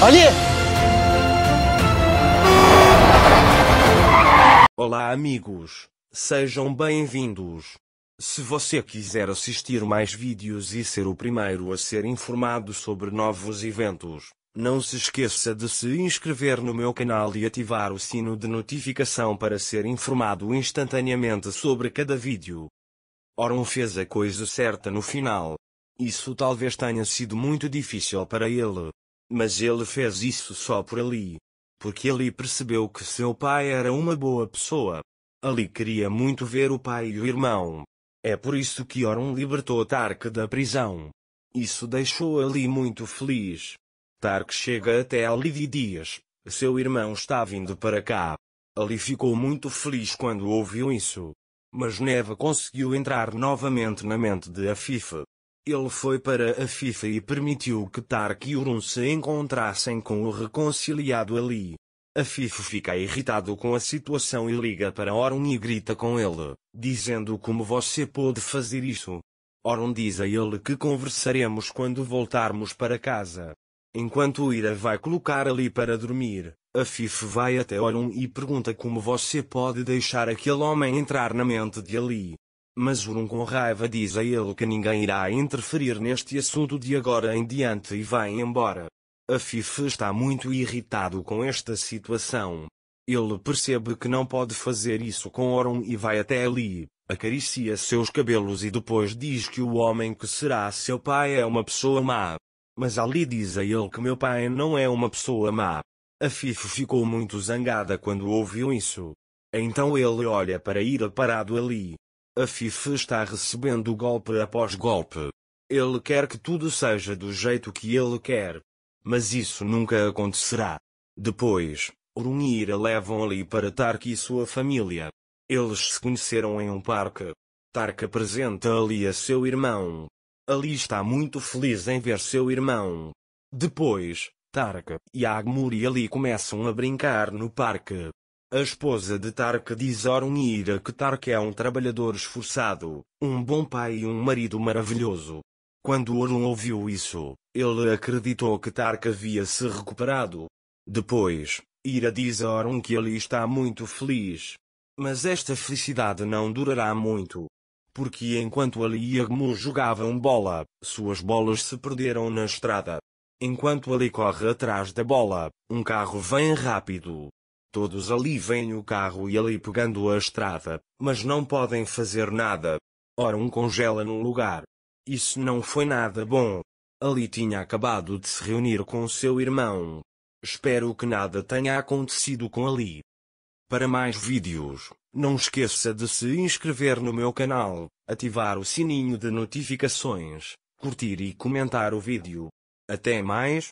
Ali! Olá, amigos. Sejam bem-vindos. Se você quiser assistir mais vídeos e ser o primeiro a ser informado sobre novos eventos, não se esqueça de se inscrever no meu canal e ativar o sino de notificação para ser informado instantaneamente sobre cada vídeo. Oron fez a coisa certa no final. Isso talvez tenha sido muito difícil para ele, mas ele fez isso só por ali. Porque Ali percebeu que seu pai era uma boa pessoa. Ali queria muito ver o pai e o irmão. É por isso que Oron libertou Tark da prisão. Isso deixou Ali muito feliz. Tark chega até Ali de dias. Seu irmão está vindo para cá. Ali ficou muito feliz quando ouviu isso. Mas Neva conseguiu entrar novamente na mente de Afife. Ele foi para a FIFA e permitiu que Tark e Urun se encontrassem com o reconciliado ali. A FIFA fica irritado com a situação e liga para Orun e grita com ele, dizendo como você pôde fazer isso. Orun diz a ele que conversaremos quando voltarmos para casa. Enquanto Ira vai colocar ali para dormir, a FIFA vai até Orun e pergunta como você pode deixar aquele homem entrar na mente de Ali mas Orum com raiva, diz a ele que ninguém irá interferir neste assunto de agora em diante e vai embora. A Fife está muito irritado com esta situação. Ele percebe que não pode fazer isso com Orum e vai até ali, acaricia seus cabelos e depois diz que o homem que será seu pai é uma pessoa má. Mas Ali diz a ele que meu pai não é uma pessoa má. A Fife ficou muito zangada quando ouviu isso. Então ele olha para ir parado ali, a FIFA está recebendo golpe após golpe. Ele quer que tudo seja do jeito que ele quer. Mas isso nunca acontecerá. Depois, Orunir levam ali para Tark e sua família. Eles se conheceram em um parque. Tark apresenta Ali a seu irmão. Ali está muito feliz em ver seu irmão. Depois, Tark e Agmur e Ali começam a brincar no parque. A esposa de Tark diz Orunira que Tark é um trabalhador esforçado, um bom pai e um marido maravilhoso. Quando Orun ouviu isso, ele acreditou que Tark havia se recuperado. Depois, Ira diz a Orun que ele está muito feliz. Mas esta felicidade não durará muito. Porque enquanto Ali e Agmu jogavam bola, suas bolas se perderam na estrada. Enquanto Ali corre atrás da bola, um carro vem rápido, Todos ali veem o carro e ali pegando a estrada, mas não podem fazer nada. Ora um congela no lugar. Isso não foi nada bom. Ali tinha acabado de se reunir com seu irmão. Espero que nada tenha acontecido com Ali. Para mais vídeos, não esqueça de se inscrever no meu canal, ativar o sininho de notificações, curtir e comentar o vídeo. Até mais!